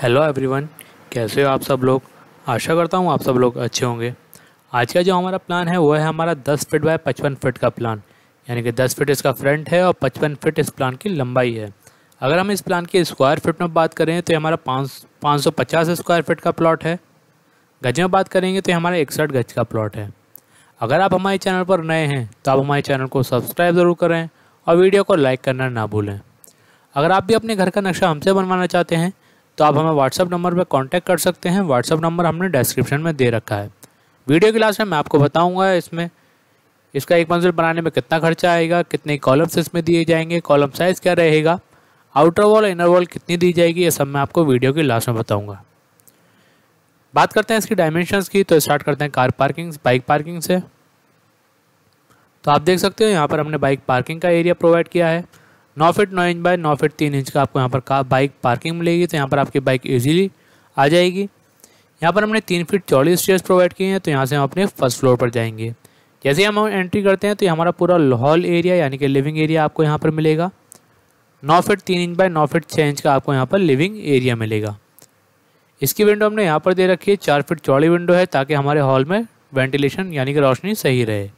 hello everyone कैसे हो आप सब लोग आशा करता हूँ आप सब लोग अच्छे होंगे आज का जो हमारा प्लान है वो है हमारा 10 फिट बाय 55 फिट का प्लान यानी कि 10 फिट इसका फ्रंट है और 55 फिट इस प्लान की लंबाई है अगर हम इस प्लान की स्क्वायर फिट में बात करें तो हमारा पाँच पाँच सौ पचास स्क्वायर फिट का प्लॉट है गज में बात करेंगे तो हमारा इकसठ गज का प्लॉट है अगर आप हमारे चैनल पर नए हैं तो आप हमारे चैनल को सब्सक्राइब ज़रूर करें और वीडियो को लाइक करना ना भूलें अगर आप भी अपने घर का नक्शा हमसे बनवाना चाहते हैं तो आप हमें व्हाट्सअप नंबर पर कॉन्टैक्ट कर सकते हैं व्हाट्सअप नंबर हमने डिस्क्रिप्शन में दे रखा है वीडियो क्लास में मैं आपको बताऊँगा इसमें इसका एक मंजिल बनाने में कितना खर्चा आएगा कितने कॉलम्स इसमें दिए जाएंगे कॉलम साइज़ क्या रहेगा आउटर वॉल इनर वॉल कितनी दी जाएगी ये सब मैं आपको वीडियो के लास्ट में बताऊँगा बात करते हैं इसकी डायमेंशंस की तो स्टार्ट करते हैं कार पार्किंग बाइक पार्किंग से तो आप देख सकते हो यहाँ पर हमने बाइक पार्किंग का एरिया प्रोवाइड किया है नौ फिट नौ इंच बाय नौ फिट तीन इंच का आपको यहाँ पर का बाइक पार्किंग मिलेगी तो यहाँ पर आपकी बाइक ईजिली आ जाएगी यहाँ पर हमने तीन फिट चौड़ी स्टेयर्स प्रोवाइड किए हैं तो यहाँ से हम अपने फर्स्ट फ्लोर पर जाएंगे जैसे हम एंट्री करते हैं तो ये हमारा पूरा हॉल एरिया यानी कि लिविंग एरिया आपको यहाँ पर मिलेगा नौ फिट तीन इंच बाय नौ फिट छः इंच का आपको यहाँ पर लिविंग एरिया मिलेगा इसकी विंडो हमने यहाँ पर दे रखी है चार फिट चौड़ी विंडो है ताकि हमारे हॉल में वेंटिलेशन यानी कि रोशनी सही रहे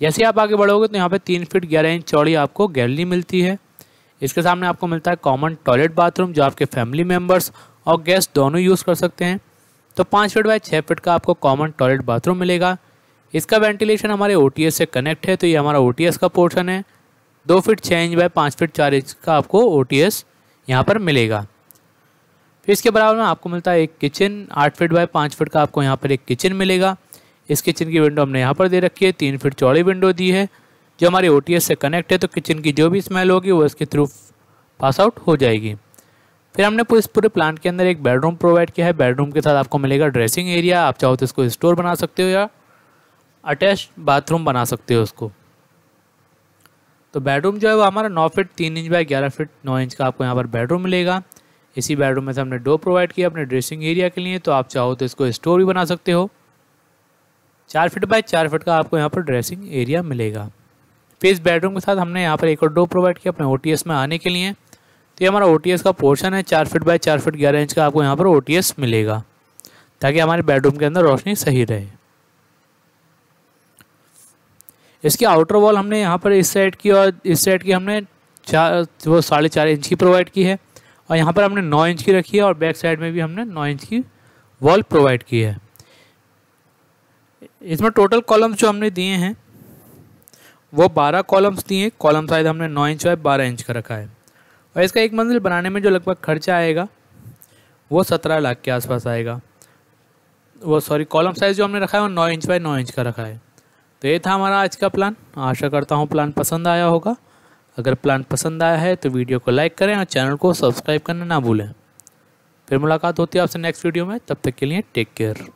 जैसे आप आगे बढ़ोगे तो यहाँ पे तीन फीट ग्यारह इंच चौड़ी आपको गैलरी मिलती है इसके सामने आपको मिलता है कॉमन टॉयलेट बाथरूम जो आपके फैमिली मेम्बर्स और गेस्ट दोनों यूज़ कर सकते हैं तो पाँच फीट बाय छः फीट का आपको कॉमन टॉयलेट बाथरूम मिलेगा इसका वेंटिलेशन हमारे ओ से कनेक्ट है तो ये हमारा ओ का पोर्शन है दो फीट छः इंच बाय पाँच फीट चार इंच का आपको ओ टी एस यहाँ पर मिलेगा फिर इसके बराबर में आपको मिलता है एक किचन आठ फीट बाय पाँच फीट का आपको यहाँ पर एक किचन मिलेगा इस किचन की विंडो हमने यहाँ पर दे रखी है तीन फिट चौड़ी विंडो दी है जो हमारे ओ से कनेक्ट है तो किचन की जो भी स्मेल होगी वो इसके थ्रू पास आउट हो जाएगी फिर हमने इस पूरे प्लांट के अंदर एक बेडरूम प्रोवाइड किया है बेडरूम के साथ आपको मिलेगा ड्रेसिंग एरिया आप चाहो तो इसको स्टोर बना सकते हो या अटैच बाथरूम बना सकते हो उसको तो बेडरूम जो है वो हमारा नौ फिट तीन इंच बाय ग्यारह फिट नौ इंच का आपको यहाँ पर बेडरूम मिलेगा इसी बेडरूम में से हमने डोर प्रोवाइड किया अपने ड्रेसिंग एरिया के लिए तो आप चाहो तो इसको स्टोर भी बना सकते हो चार फिट बाय चार फिट का आपको यहाँ पर ड्रेसिंग एरिया मिलेगा फिर इस बेडरूम के साथ हमने यहाँ पर एक और डो प्रोवाइड किया अपने ओ में आने के लिए तो ये हमारा ओ का पोर्शन है चार फिट बाय चार फिट ग्यारह इंच का आपको यहाँ पर ओ मिलेगा ताकि हमारे बेडरूम के अंदर रोशनी सही रहे इसकी आउटर वॉल हमने यहाँ पर इस साइड की और इस साइड की हमने चार वो साढ़े चार इंच की प्रोवाइड की है और यहाँ पर हमने नौ इंच की रखी है और बैक साइड में भी हमने नौ इंच की वॉल प्रोवाइड की है इसमें टोटल कॉलम्स जो हमने दिए हैं वो बारह कॉलम्स दिए कॉलम साइज हमने नौ इंच बाय बारह इंच का रखा है और इसका एक मंजिल बनाने में जो लगभग खर्चा आएगा वो सत्रह लाख के आसपास आएगा वो सॉरी कॉलम साइज़ जो हमने रखा है वो नौ इंच बाय नौ इंच का रखा है तो ये था हमारा आज का प्लान आशा करता हूँ प्लान पसंद आया होगा अगर प्लान पसंद आया है तो वीडियो को लाइक करें और चैनल को सब्सक्राइब करना ना भूलें फिर मुलाकात होती है आपसे नेक्स्ट वीडियो में तब तक के लिए टेक केयर